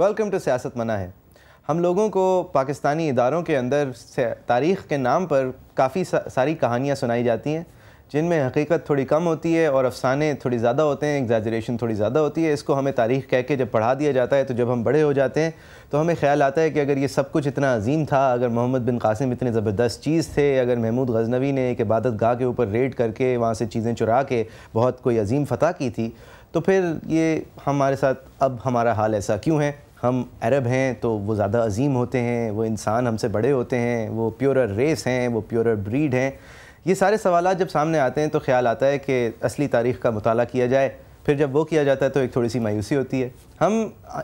welcome to सियासत मना है हम लोगों को पाकिस्तानी इदारों के अंदर तारीख़ के नाम पर काफ़ी सा, सारी कहानियाँ सुनाई जाती हैं जिनमें हकीकत थोड़ी कम होती है और अफसाने थोड़ी ज़्यादा होते हैं एग्जाजरेशन थोड़ी ज़्यादा होती है इसको हमें तारीख़ कह के जब पढ़ा दिया जाता है तो जब हम बड़े हो जाते हैं तो हमें ख्याल आता है कि अगर ये सब कुछ इतना अजीम था अगर मोहम्मद बिन कासिम इतने ज़बरदस्त चीज़ थे अगर महमूद गजनवी ने एक इबादत गाह के ऊपर रेड करके वहाँ से चीज़ें चुरा के बहुत कोई अजीम फतह की थी तो फिर ये हमारे साथ अब हमारा हाल ऐसा क्यों है हम अरब हैं तो वो ज़्यादा अजीम होते हैं वो इंसान हमसे बड़े होते हैं वो प्योर रेस हैं वो प्योर ब्रीड हैं ये सारे सवाल जब सामने आते हैं तो ख्याल आता है कि असली तारीख़ का मताल किया जाए फिर जब वो किया जाता है तो एक थोड़ी सी मायूसी होती है हम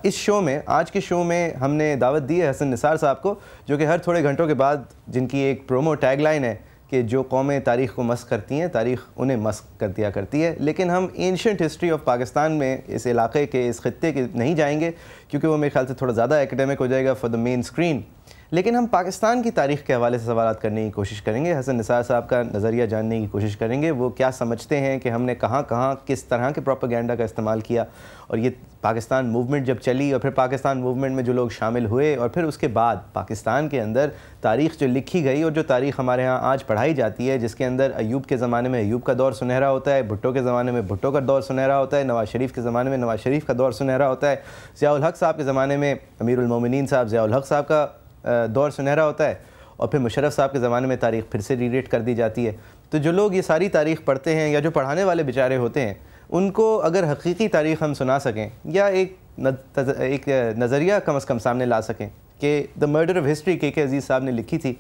इस शो में आज के शो में हमने दावत दी है हसन निसार साहब को जो कि हर थोड़े घंटों के बाद जिनकी एक प्रोमो टैग लाइन है कि जो कौमें तारीख़ को मस्क करती हैं तारीख़ उन्हें मस्क कर दिया करती है लेकिन हम एंशंट हिस्ट्री ऑफ पाकिस्तान में इस इलाके के इस खत्े के नहीं जाएंगे क्योंकि वो मेरे ख्याल से थोड़ा ज़्यादा एकेडमिक हो जाएगा फॉर द मेन स्क्रीन लेकिन हम पाकिस्तान की तारीख के हवाले से सवाल करने की कोशिश करेंगे हसन निसार साहब का नज़रिया जानने की कोशिश करेंगे वो क्या समझते हैं कि हमने कहाँ कहाँ किस तरह के प्रोपागेंडा का इस्तेमाल किया और ये पाकिस्तान मूवमेंट जब चली और फिर पाकिस्तान मूवमेंट में जो लोग शामिल हुए और फिर उसके बाद पाकिस्तान के अंदर तारीख जो लिखी गई और जो तारीख हमारे यहाँ आज पढ़ाई जाती है जिसके अंदर अयूब के ज़माने में अयूब का दौर सुनहरा होता है भुट्टो के ज़माने में भुट्टो का दौर सुनहरा होता है नवाज़ शरीफ के ज़माने में नवाज़ शरीफ का दौर सुनहरा होता है ज़ियाल हक साहब के ज़माने में अमीरमिन साहब ज़ियाल हक साहब का दौर सुनहरा होता है और फिर मुशरफ साहब के ज़माने में तारीख़ फिर से रीडेट कर दी जाती है तो जो लोग ये सारी तारीख़ पढ़ते हैं या जो पढ़ाने वाले बेचारे होते हैं उनको अगर हकीकी तारीख़ हम सुना सकें या एक एक नज़रिया कम अज़ कम सामने ला सकें कि द मर्डर ऑफ़ हिस्ट्री के के अजीज़ साहब ने लिखी थी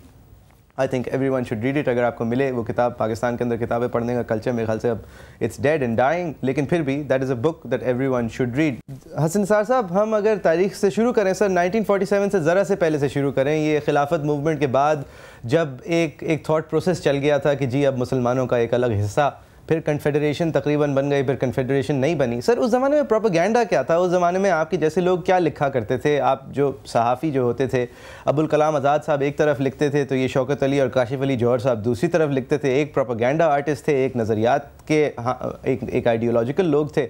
I think everyone should read it अगर आपको मिले वो किताब पाकिस्तान के अंदर किताबें पढ़ने का कल्चर मेरे ख्याल से अब इट्स डेड एंड डाइंग लेकिन फिर भी that is a book that everyone should read Hasan सार साहब हम अगर तारीख से शुरू करें सर 1947 से ज़रा से पहले से शुरू करें ये खिलाफत मूवमेंट के बाद जब एक एक थाट प्रोसेस चल गया था कि जी अब मुसलमानों का एक अलग हिस्सा फिर कन्फेडरेशन तकरीबन बन गई फिर कन्फेडरेशन नहीं बनी सर उस ज़माने में प्रोपोगेंडा क्या था उस ज़माने में आपके जैसे लोग क्या लिखा करते थे आप जो सहाफ़ी जो होते थे अबुल कलाम आज़ाद साहब एक तरफ लिखते थे तो ये शौकत अली और काशिफ अली जौहर साहब दूसरी तरफ लिखते थे एक प्रोपोगेंडा आर्टिस्ट थे एक नज़रियात के हाँ एक एक आइडियोलॉजिकल लोग थे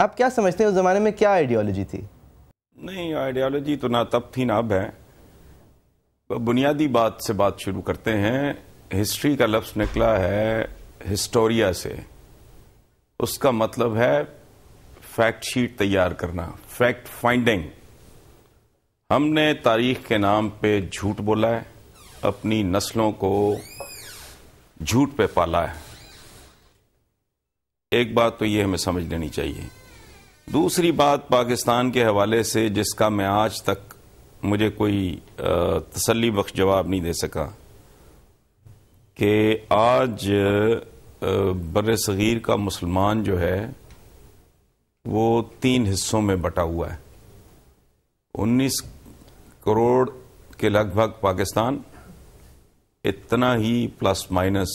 आप क्या समझते हैं उस ज़माने में क्या आइडियोलॉजी थी नहीं आइडियोलॉजी तो ना तब थी ना अब है बुनियादी बात से बात शुरू करते हैं हिस्ट्री का लफ्ज़ निकला है हिस्टोरिया से उसका मतलब है फैक्ट शीट तैयार करना फैक्ट फाइंडिंग हमने तारीख के नाम पे झूठ बोला है अपनी नस्लों को झूठ पे पाला है एक बात तो ये हमें समझ लेनी चाहिए दूसरी बात पाकिस्तान के हवाले से जिसका मैं आज तक मुझे कोई तसली बख्श जवाब नहीं दे सका कि आज बर सग़ीर का मुसलमान जो है वो तीन हिस्सों में बटा हुआ है 19 करोड़ के लगभग पाकिस्तान इतना ही प्लस माइनस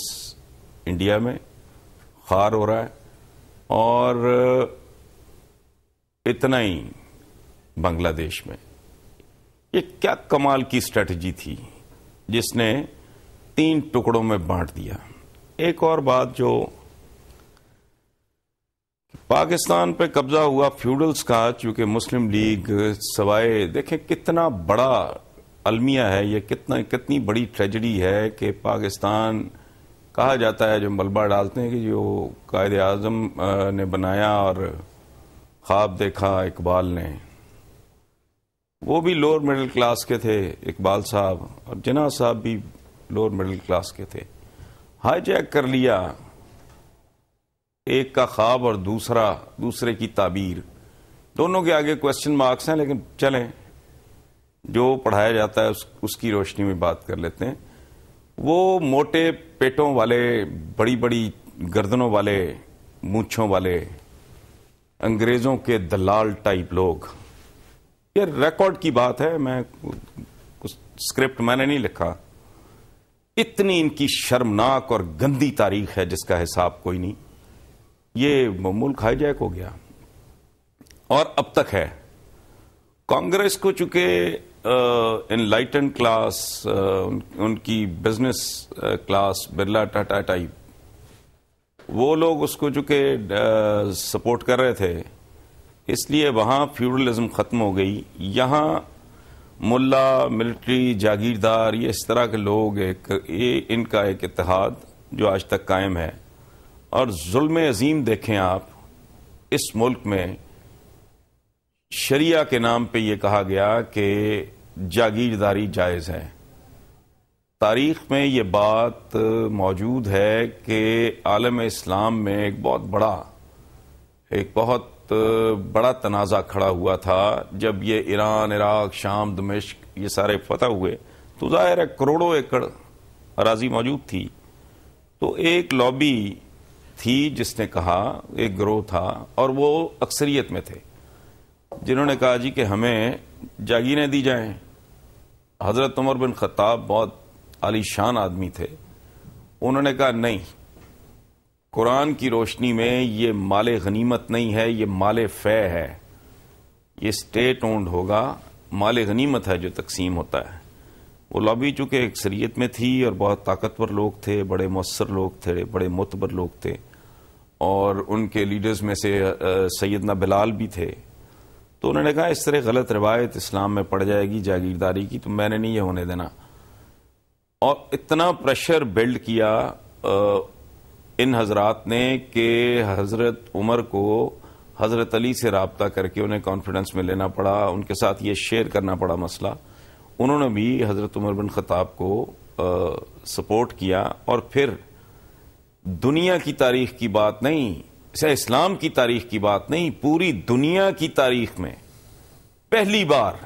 इंडिया में खार हो रहा है और इतना ही बांग्लादेश में ये क्या कमाल की स्ट्रेटजी थी जिसने तीन टुकड़ों में बांट दिया एक और बात जो पाकिस्तान पे कब्जा हुआ फ्यूडल्स का चूंकि मुस्लिम लीग सवाए देखें कितना बड़ा अलमिया है ये कितना कितनी बड़ी ट्रेजडी है कि पाकिस्तान कहा जाता है जो मलबा डालते हैं कि जो कायद आजम ने बनाया और ख्वाब देखा इकबाल ने वो भी लोअर मिडिल क्लास के थे इकबाल साहब और जिना साहब भी लोअर मिडिल क्लास के थे हाईजैक कर लिया एक का ख्वाब और दूसरा दूसरे की ताबीर दोनों के आगे क्वेश्चन मार्क्स हैं लेकिन चलें जो पढ़ाया जाता है उस, उसकी रोशनी में बात कर लेते हैं वो मोटे पेटों वाले बड़ी बड़ी गर्दनों वाले मूछों वाले अंग्रेजों के दलाल टाइप लोग ये रिकॉर्ड की बात है मैं स्क्रिप्ट मैंने नहीं लिखा इतनी इनकी शर्मनाक और गंदी तारीख है जिसका हिसाब कोई नहीं ये मुल्क हाईजैक हो गया और अब तक है कांग्रेस को चूंकि इनलाइटन क्लास उनकी business class Birla Tata type वो लोग उसको चूंकि सपोर्ट कर रहे थे इसलिए वहां फ्यूडलिज्म ख़त्म हो गई यहां मुल्ला मिलिट्री जागीरदार ये इस तरह के लोग एक ये इनका एक इतिहाद जो आज तक कायम है और जुल्म अजीम देखें आप इस मुल्क में शरिया के नाम पे ये कहा गया कि जागीरदारी जायज़ है तारीख में ये बात मौजूद है कि आलम इस्लाम में एक बहुत बड़ा एक बहुत वक्त बड़ा तनाज़ा खड़ा हुआ था जब ये ईरान इराक शाम दमिश्क ये सारे फतह हुए तो ज़ाहिर है करोड़ों एकड़ अराजी मौजूद थी तो एक लॉबी थी जिसने कहा एक ग्रोह था और वो अक्सरियत में थे जिन्होंने कहा जी कि हमें जागीरें दी जाएं हज़रत उमर बिन खत्ताब बहुत आलीशान आदमी थे उन्होंने कहा नहीं कुरान की रोशनी में ये माल गनीमत नहीं है ये माल फे है ये स्टेट ओंड होगा माल गनीमत है जो तकसीम होता है वो लॉबी चूँकि अक्सरीत में थी और बहुत ताकतवर लोग थे बड़े मौसर लोग थे बड़े मोतबर लोग थे और उनके लीडर्स में से सैदना बिलाल भी थे तो उन्होंने कहा इस तरह गलत रिवायत इस्लाम में पड़ जाएगी जागीरदारी की तो मैंने नहीं ये होने देना और इतना प्रेशर बिल्ड किया इन हजरात ने कि हजरत उमर को हजरत अली से रबता करके उन्हें कॉन्फिडेंस में लेना पड़ा उनके साथ ये शेयर करना पड़ा मसला उन्होंने भी हजरत उमर बिन खताब को आ, सपोर्ट किया और फिर दुनिया की तारीख की बात नहीं चाहे इस्लाम की तारीख की बात नहीं पूरी दुनिया की तारीख में पहली बार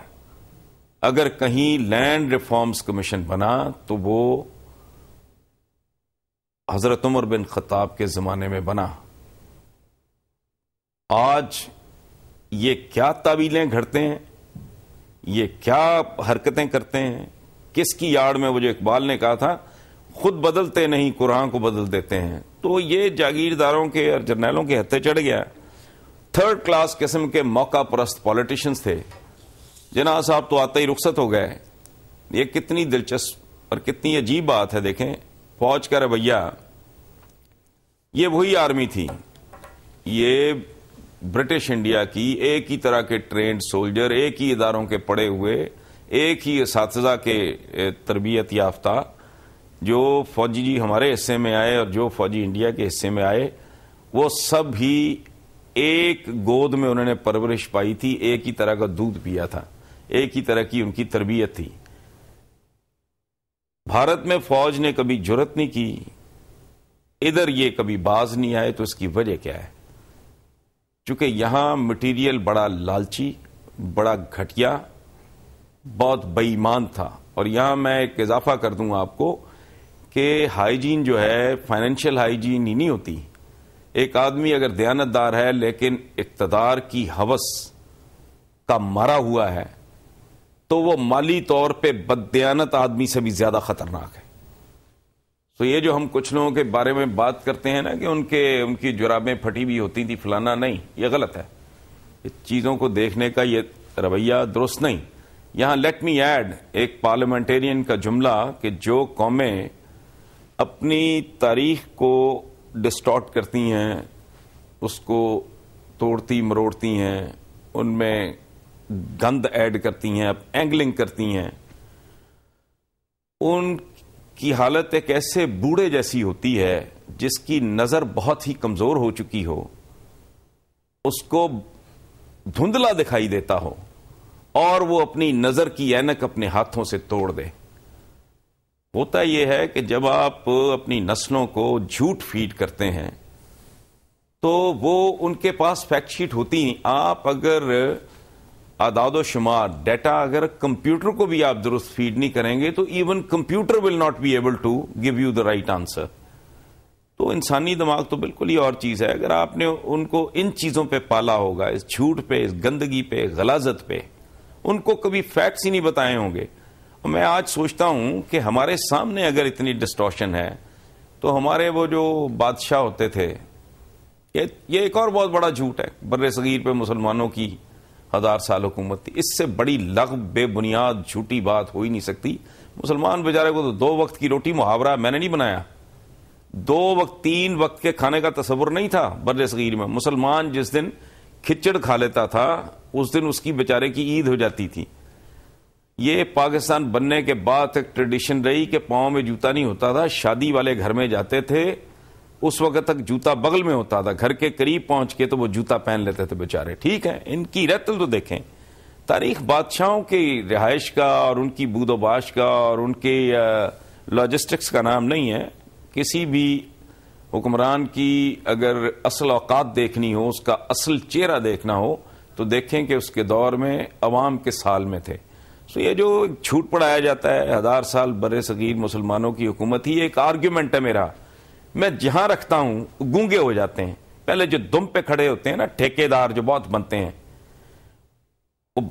अगर कहीं लैंड रिफॉर्म्स कमीशन बना तो वो हजरत उमर बिन खताब के ज़माने में बना आज ये क्या ताबीलें घड़ते हैं ये क्या हरकतें करते हैं किसकी याड़ में वो जो इकबाल ने कहा था खुद बदलते नहीं कुरान को बदल देते हैं तो ये जागीरदारों के और जर्नैलों के हत्थे चढ़ गया थर्ड क्लास किस्म के मौका परस्त पॉलिटिशियंस थे जना साहब तो आते ही रुख्सत हो गए ये कितनी दिलचस्प और कितनी अजीब बात है देखें फौज का रवैया ये वही आर्मी थी ये ब्रिटिश इंडिया की एक ही तरह के ट्रेंड सोल्जर एक ही इदारों के पड़े हुए एक ही इस के तरबियत याफ्ता जो फौजी जी हमारे हिस्से में आए और जो फौजी इंडिया के हिस्से में आए वो सब ही एक गोद में उन्होंने परवरिश पाई थी एक ही तरह का दूध पिया था एक ही तरह की उनकी तरबियत थी भारत में फौज ने कभी जरूरत नहीं की इधर ये कभी बाज नहीं आए तो इसकी वजह क्या है चूंकि यहां मटेरियल बड़ा लालची बड़ा घटिया बहुत बेईमान था और यहां मैं एक इजाफा कर दूंगा आपको कि हाइजीन जो है फाइनेंशियल हाइजीन ही नहीं होती एक आदमी अगर दयानतदार है लेकिन इकतदार की हवस का मरा हुआ है तो वो माली तौर पर बदयानत आदमी से भी ज़्यादा ख़तरनाक है तो ये जो हम कुछ लोगों के बारे में बात करते हैं ना कि उनके उनकी जुराबें फटी हुई होती थी फलाना नहीं ये गलत है चीज़ों को देखने का ये रवैया दुरुस्त नहीं यहाँ लेट मी ऐड एक पार्लियामेंटेरियन का जुमला कि जो कौमें अपनी तारीख को डिस्टॉर्ट करती हैं उसको तोड़ती मरोड़ती हैं उनमें गंद ऐड करती हैं एंगलिंग करती हैं उनकी हालत एक ऐसे बूढ़े जैसी होती है जिसकी नज़र बहुत ही कमज़ोर हो चुकी हो उसको धुंधला दिखाई देता हो और वो अपनी नज़र की एनक अपने हाथों से तोड़ दे होता यह है कि जब आप अपनी नस्लों को झूठ फीड करते हैं तो वो उनके पास फैक्ट शीट होती नहीं आप अगर आदादोशुमार शुमार डाटा अगर कंप्यूटर को भी आप दुरुस्त फीड नहीं करेंगे तो even computer will not be able to give you the right answer तो इंसानी दिमाग तो बिल्कुल ही और चीज है अगर आपने उनको इन चीजों पे पाला होगा इस झूठ पे इस गंदगी पे गलाजत पे उनको कभी फैक्ट्स ही नहीं बताए होंगे मैं आज सोचता हूं कि हमारे सामने अगर इतनी डिस्टॉशन है तो हमारे वो जो बादशाह होते थे ये ये एक और बहुत बड़ा झूठ है बर सगीर पे मुसलमानों की हजार साल हुकूमत थी इससे बड़ी लग बेबुनियाद झूठी बात हो ही नहीं सकती मुसलमान बेचारे को तो दो वक्त की रोटी मुहावरा मैंने नहीं बनाया दो वक्त तीन वक्त के खाने का तस्वुर नहीं था बर सगीर में मुसलमान जिस दिन खिचड़ खा लेता था उस दिन उसकी बेचारे की ईद हो जाती थी ये पाकिस्तान बनने के बाद एक ट्रेडिशन रही कि पाँव में जूता नहीं होता था शादी वाले घर में जाते थे उस वक्त तक जूता बगल में होता था घर के करीब पहुंच के तो वो जूता पहन लेते थे बेचारे ठीक है इनकी रतल तो देखें तारीख बादशाहों की रिहाइश का और उनकी बूदोबाश का और उनके लॉजिस्टिक्स का नाम नहीं है किसी भी हुक्मरान की अगर असल औकात देखनी हो उसका असल चेहरा देखना हो तो देखें कि उसके दौर में अवाम किस हाल में थे सो ये जो छूट पड़ाया जाता है हज़ार साल बर सगीर मुसलमानों की हुकूमत ही एक आर्ग्यूमेंट है मेरा मैं जहां रखता हूं गूंगे हो जाते हैं पहले जो दुम पे खड़े होते हैं ना ठेकेदार जो बहुत बनते हैं वो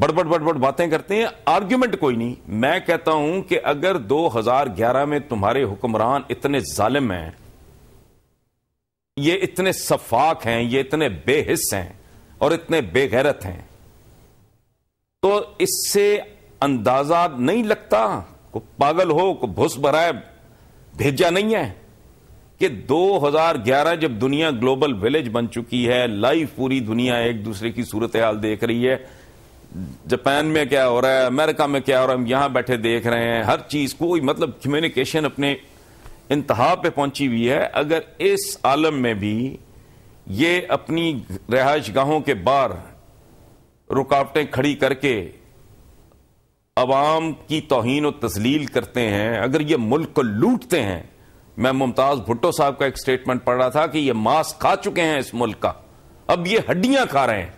बड़बड़ बड़बड़ बातें करते हैं आर्ग्यूमेंट कोई नहीं मैं कहता हूं कि अगर 2011 में तुम्हारे हुक्मरान इतने जालिम हैं ये इतने सफाक हैं ये इतने बेहिस हैं और इतने बेगैरत हैं तो इससे अंदाजा नहीं लगता को पागल हो को भुस भराए भेजा नहीं है कि 2011 जब दुनिया ग्लोबल विलेज बन चुकी है लाइव पूरी दुनिया एक दूसरे की सूरत हाल देख रही है जापान में क्या हो रहा है अमेरिका में क्या हो रहा है हम यहां बैठे देख रहे हैं हर चीज कोई मतलब कम्युनिकेशन अपने इंतहा पे पहुंची हुई है अगर इस आलम में भी ये अपनी रिहाइश गाहों के बाहर रुकावटें खड़ी करके अवाम की तोहन व तजलील करते हैं अगर ये मुल्क को लूटते हैं मैं मुमताज भुट्टो साहब का एक स्टेटमेंट पढ़ रहा था कि ये मांस खा चुके हैं इस मुल्क का अब ये हड्डियां खा रहे हैं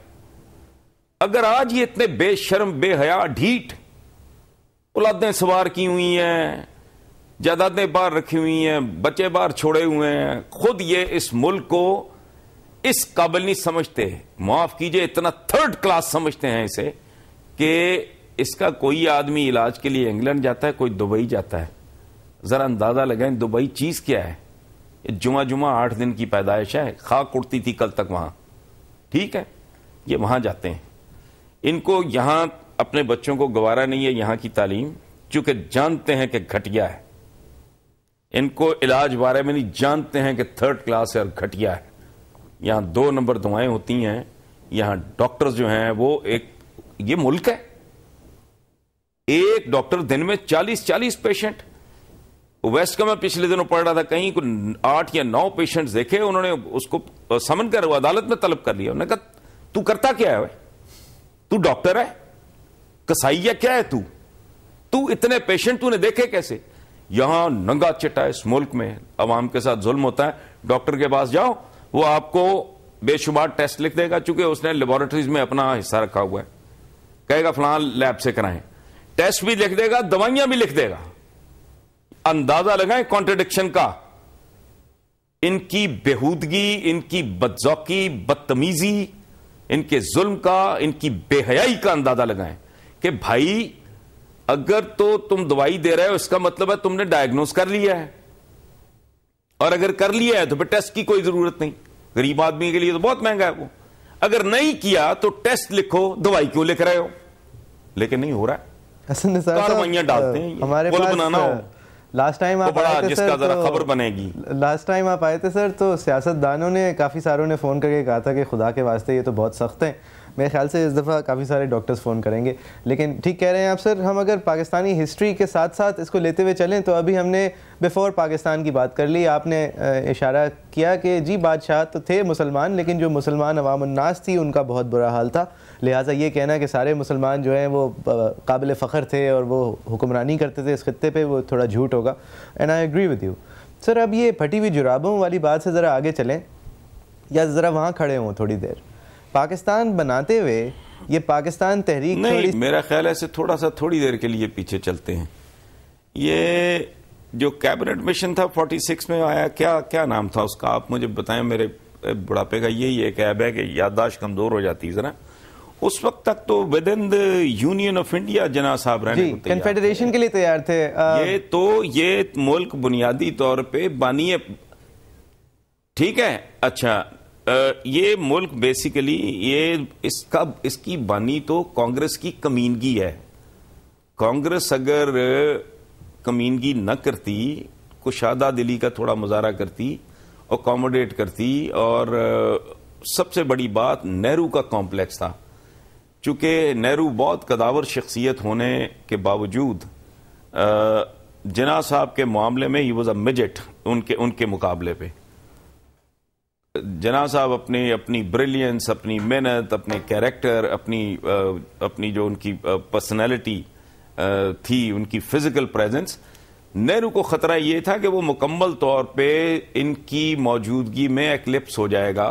अगर आज ये इतने बेशर्म बेहया ढीठ उलादें सवार की हुई हैं जायदादें बाहर रखी हुई हैं बच्चे बाहर छोड़े हुए हैं खुद ये इस मुल्क को इस काबिल नहीं समझते माफ कीजिए इतना थर्ड क्लास समझते हैं इसे कि इसका कोई आदमी इलाज के लिए इंग्लैंड जाता है कोई दुबई जाता है ज़रा अंदाज़ा लगाएं दुबई चीज़ क्या है जुमा जुमा आठ दिन की पैदाइश है खाक उड़ती थी कल तक वहां ठीक है ये वहां जाते हैं इनको यहां अपने बच्चों को गवारा नहीं है यहां की तालीम चूंकि जानते हैं कि घटिया है इनको इलाज बारे में नहीं जानते हैं कि थर्ड क्लास है और घटिया है यहां दो नंबर दवाएं होती हैं यहां डॉक्टर्स जो हैं वो एक ये मुल्क है एक डॉक्टर दिन में चालीस चालीस पेशेंट वेस्ट का मैं पिछले दिनों पढ़ रहा था कहीं कुछ आठ या नौ पेशेंट्स देखे उन्होंने उसको समन कर अदालत में तलब कर लिया उन्होंने कहा तू करता क्या है तू डॉक्टर है कसाई या क्या है तू तू इतने पेशेंट तूने देखे कैसे यहां नंगा चिट्टा इस मुल्क में अवाम के साथ जुल्म होता है डॉक्टर के पास जाओ वो आपको बेशुमार टेस्ट लिख देगा चूंकि उसने लेबोरेटरीज में अपना हिस्सा रखा हुआ है कहेगा फिलहाल लैब से कराएं टेस्ट भी लिख देगा दवाइयां भी लिख देगा अंदाजा लगाएं कॉन्ट्रडिक्शन का इनकी बेहूदगी इनकी बदजौकी बदतमीजी इनके जुल्म का इनकी बेहयाई का अंदाजा लगाएं कि भाई अगर तो तुम दवाई दे रहे हो इसका मतलब है तुमने डायग्नोस कर लिया है और अगर कर लिया है तो फिर टेस्ट की कोई जरूरत नहीं गरीब आदमी के लिए तो बहुत महंगा है वो अगर नहीं किया तो टेस्ट लिखो दवाई क्यों लिख रहे हो लेकिन नहीं हो रहा है डालते हैं हमारे पास बनाना हो लास्ट टाइम तो आप बड़ा जिसका जरा तो खबर बनेगी लास्ट टाइम आप आए थे सर तो सियासतदानों ने काफ़ी सारों ने फ़ोन करके कहा था कि खुदा के वास्ते ये तो बहुत सख्त हैं मेरे ख्याल से इस दफ़ा काफ़ी सारे डॉक्टर्स फ़ोन करेंगे लेकिन ठीक कह रहे हैं आप सर हम अगर पाकिस्तानी हिस्ट्री के साथ साथ इसको लेते हुए चलें तो अभी हमने बिफ़ोर पाकिस्तान की बात कर ली आपने इशारा किया कि जी बादशाह तो थे मुसलमान लेकिन जो मुसलमान अवामनास थी उनका बहुत बुरा हाल था लिहाजा ये कहना कि सारे मुसलमान जो हैं वो काबिल फ़ख्र थे और वो हुक्मरानी करते थे इस खत्े पर वो थोड़ा झूठ होगा and I agree with you sir अब ये फटी हुई जुराबों वाली बात से ज़रा आगे चलें या ज़रा वहाँ खड़े हों थोड़ी देर पाकिस्तान बनाते हुए ये पाकिस्तान तहरीक नहीं मेरा ख्याल है थोड़ा सा थोड़ी देर के लिए पीछे चलते हैं ये जो कैबिनेट मिशन था 46 में आया क्या क्या नाम था उसका आप मुझे बताएं मेरे बुढ़ापे का यही एक ऐब है कि याददाश्त कमजोर हो जाती है जरा उस वक्त तक तो within the union of India Jinnah साहब रहने कन्फेडरेशन के लिए तैयार थे आ... ये तो ये मुल्क बुनियादी तौर पर बानिए ठीक है अच्छा ये मुल्क बेसिकली ये इसका इसकी बानी तो कांग्रेस की कमीनगी है कांग्रेस अगर कमीनगी न करती कुशादा दिली का थोड़ा मुजाहरा करती अकोमोडेट करती और सबसे बड़ी बात नेहरू का कॉम्प्लेक्स था चूंकि नेहरू बहुत कदावर शख्सियत होने के बावजूद जिना साहब के मामले में ही वॉज अ मिजट उनके उनके मुकाबले पर जना साहब अपने अपनी ब्रिलियंस अपनी मेहनत अपने कैरेक्टर अपनी uh, अपनी जो उनकी पर्सनैलिटी uh, uh, थी उनकी फिजिकल प्रेजेंस नेहरू को खतरा ये था कि वो मुकम्मल तौर पे इनकी मौजूदगी में एक्लिप्स हो जाएगा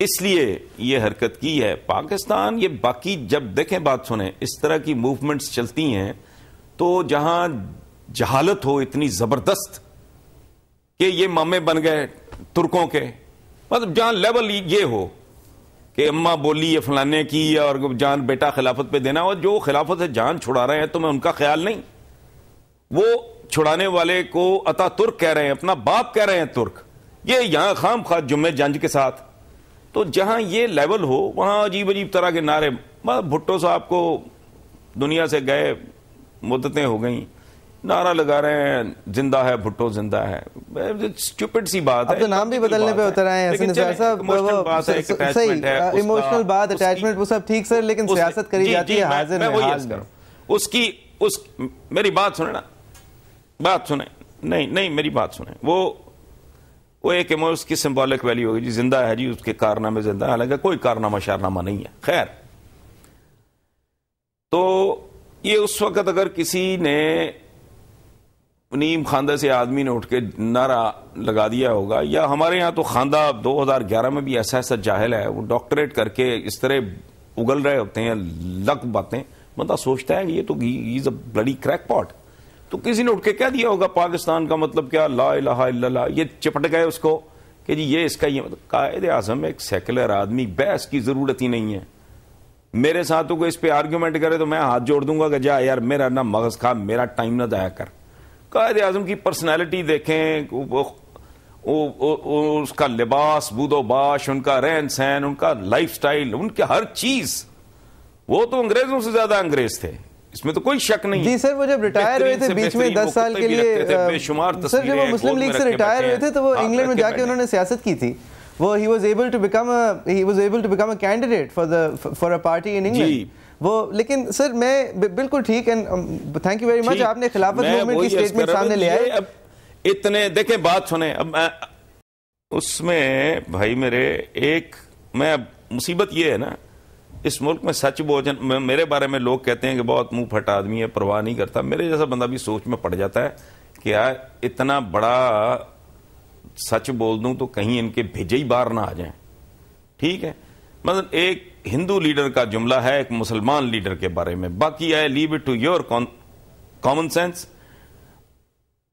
इसलिए ये हरकत की है पाकिस्तान ये बाकी जब देखें बात सुने इस तरह की मूवमेंट्स चलती हैं तो जहां जहालत हो इतनी जबरदस्त कि ये मामे बन गए तुर्कों के मतलब जहां लेवल ये हो कि अम्मा बोली ये फलाने की और जान बेटा खिलाफत पे देना और जो खिलाफत से जान छुड़ा रहे हैं तो मैं उनका ख्याल नहीं वो छुड़ाने वाले को अता तुर्क कह रहे हैं अपना बाप कह रहे हैं तुर्क ये यहां खाम खास जुम्मे जंज के साथ तो जहां ये लेवल हो वहां अजीब अजीब तरह के नारे मतलब भुट्टो साहब को दुनिया से गए मुद्दतें हो गई नारा लगा रहे हैं जिंदा है भुट्टो जिंदा है स्टूपिड सी बात है तो नाम भी बदलने पे उतर आए हैं इमोशनल बात अटैचमेंट वो सब ठीक सर लेकिन सियासत करी जाती है हाजिर में उसकी उस मेरी बात सुने ना बात सुने नहीं नहीं मेरी बात सुने वो वो एक उसकी सिंबॉलिक वैल्यू होगी जी जिंदा है जी उसके कारनामे जिंदा है हालांकि कोई कारनामा शारनामा नहीं है खैर तो ये उस वक्त अगर किसी ने नीम खानदा से आदमी ने उठ के नारा लगा दिया होगा या हमारे यहाँ तो हजार 2011 में भी ऐसा ऐसा जाहिल है वो डॉक्टरेट करके इस तरह उगल रहे होते हैं लक बातें बंदा मतलब सोचता है ये तो is a bloody crackpot तो किसी ने उठ के क्या दिया होगा पाकिस्तान का मतलब क्या ला इलाहा इल्लल्लाह ये चिपट गए उसको कि जी ये इसका ये मतलब कायद आजम एक सेकुलर आदमी बहस की ज़रूरत ही नहीं है मेरे साथ तो कोई इस पर आर्ग्यूमेंट करे तो मैं हाथ जोड़ दूंगा कि जा यार मेरा ना मगज खा मेरा टाइम ना जाया कर कायद अजम की पर्सनैलिटी देखें वो, वो, वो, वो उसका लिबास बूदोबाश उनका रहन सहन उनका लाइफ स्टाइल उनकी हर चीज़ वो तो अंग्रेजों से ज़्यादा अंग्रेज थे इसमें तो कोई शक नहीं जी सर वो जब रिटायर हुए थे बीच में दस साल के लिए सर जब वो मुस्लिम लीग से रिटायर हुए थे तो वो इंग्लैंड में जाके उन्होंने सियासत की थी वो he was able to become he was able to become a candidate for the for a party in England वो लेकिन सर मैं बिल्कुल ठीक and thank you very much आपने खिलाफत मूवमेंट की स्टेटमेंट सामने ले आए इतने देखें बात सुने अब उसमें भाई मेरे एक मैं अब मुसीबत ये है ना इस मुल्क में सच भोजन मेरे बारे में लोग कहते हैं कि बहुत मुंह फट आदमी है परवाह नहीं करता मेरे जैसा बंदा भी सोच में पड़ जाता है कि यार इतना बड़ा सच बोल दूं तो कहीं इनके भेजे ही बाहर ना आ जाए ठीक है मतलब एक हिंदू लीडर का जुमला है एक मुसलमान लीडर के बारे में बाकी I leave it to your common sense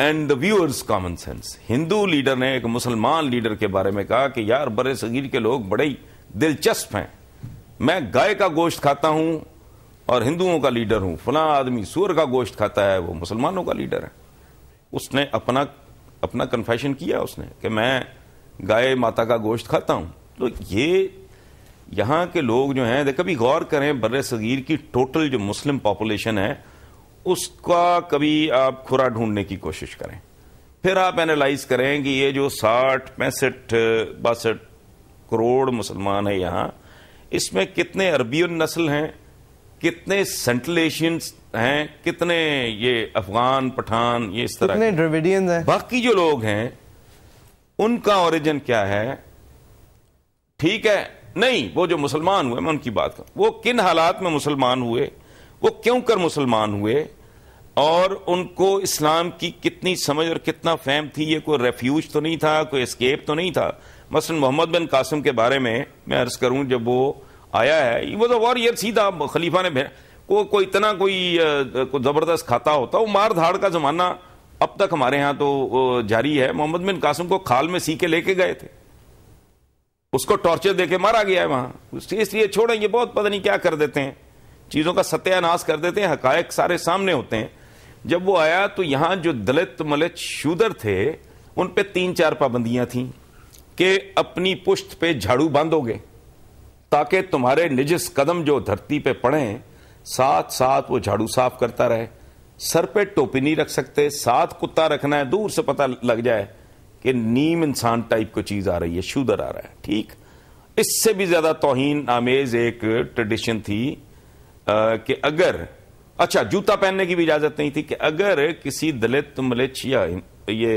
and the viewers common sense Hindu leader ने एक मुसलमान लीडर के बारे में कहा कि यार बड़े सगीर के लोग बड़े ही दिलचस्प हैं मैं गाय का गोश्त खाता हूं और हिंदुओं का लीडर हूं फला आदमी सूर का गोश्त खाता है वो मुसलमानों का लीडर है उसने अपना अपना कन्फेशन किया उसने कि मैं गाय माता का गोश्त खाता हूं तो ये यहाँ के लोग जो हैं कभी गौर करें बर सगीर की टोटल जो मुस्लिम पॉपुलेशन है उसका कभी आप खुरा ढूंढने की कोशिश करें फिर आप एनालाइज करें कि ये जो साठ पैंसठ बासठ करोड़ मुसलमान है यहाँ इसमें कितने अरबियन नस्ल हैं कितने सेंट्रल एशियंस हैं कितने ये अफगान पठान ये इस तरह कितने हैं बाकी जो लोग हैं उनका ओरिजिन क्या है ठीक है नहीं वो जो मुसलमान हुए मैं उनकी बात करूं वो किन हालात में मुसलमान हुए वो क्यों कर मुसलमान हुए और उनको इस्लाम की कितनी समझ और कितना फैम थी ये कोई रेफ्यूज तो नहीं था कोई एस्केप तो नहीं था मसलन मोहम्मद बिन कासिम के बारे में मैं अर्ज करूं जब वो आया है वो तो वॉरियर सीधा खलीफा ने को कोई इतना कोई, को ज़बरदस्त खाता होता वो मार धाड़ का ज़माना अब तक हमारे यहाँ तो जारी है मोहम्मद बिन कासिम को खाल में सी के लेके गए थे उसको टॉर्चर देके मारा गया है वहां इसलिए छोड़ेंगे बहुत पता नहीं क्या कर देते हैं चीज़ों का सत्यानाश कर देते हैं हकायक सारे सामने होते हैं जब वो आया तो यहां जो दलित मलित शूदर थे उन पे तीन चार पाबंदियां थी कि अपनी पुष्ट पे झाड़ू बांधोगे ताकि तुम्हारे निजिस कदम जो धरती पे पड़े साथ साथ वो झाड़ू साफ करता रहे सर पे टोपी नहीं रख सकते साथ कुत्ता रखना है दूर से पता लग जाए कि नीम इंसान टाइप को चीज आ रही है शूदर आ रहा है ठीक इससे भी ज्यादा तोहिन आमेज एक ट्रेडिशन थी कि अगर अच्छा जूता पहनने की भी इजाजत नहीं थी कि अगर किसी दलित मलिच या ये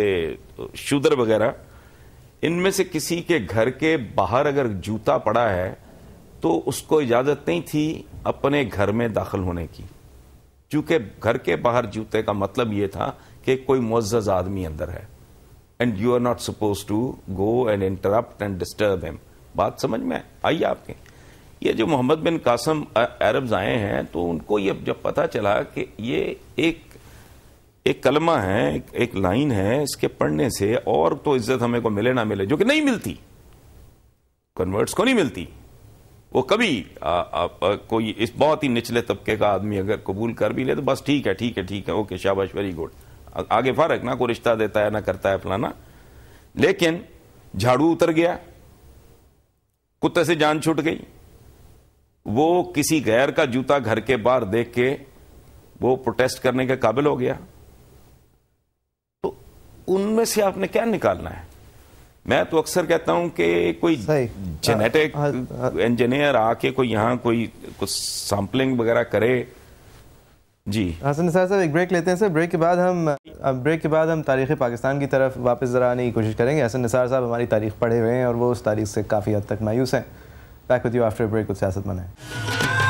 शूदर वगैरह इनमें से किसी के घर के बाहर अगर जूता पड़ा है तो उसको इजाजत नहीं थी अपने घर में दाखिल होने की चूंकि घर के बाहर जूते का मतलब यह था कि कोई मुज्ज़ आदमी अंदर है and you are not suppose to go and interrupt and disturb him बात समझ में आई आपके ये जो मोहम्मद बिन कासम अरब्स आए हैं तो उनको ये जब पता चला कि ये एक एक कलमा है एक, एक लाइन है इसके पढ़ने से और तो इज्जत हमें को मिले ना मिले जो कि नहीं मिलती कन्वर्ट्स को नहीं मिलती वो कभी आ, आ, आ, कोई इस बहुत ही निचले तबके का आदमी अगर कबूल कर भी ले तो बस ठीक है ठीक है ठीक है ओके शाबाश वेरी गुड आगे फर्क ना कोई रिश्ता देता है ना करता है फलाना लेकिन झाड़ू उतर गया कुत्ते से जान छूट गई वो किसी गैर का जूता घर के बाहर देख के वो प्रोटेस्ट करने के काबिल हो गया तो उनमें से आपने क्या निकालना है मैं तो अक्सर कहता हूं कि कोई जेनेटिक इंजीनियर आके कोई यहां कोई कुछ सैम्पलिंग वगैरह करे जी हसन साहब एक ब्रेक लेते हैं सर ब्रेक के बाद हम अब ब्रेक के बाद हम तारीख़ पाकिस्तान की तरफ वापस ज़रा आने की कोशिश करेंगे ऐसे निसार साहब हमारी तारीख पढ़े हुए हैं और वो उस तारीख से काफ़ी हद तक मायूस हैं back with you after break कुछ सियासत मनाएं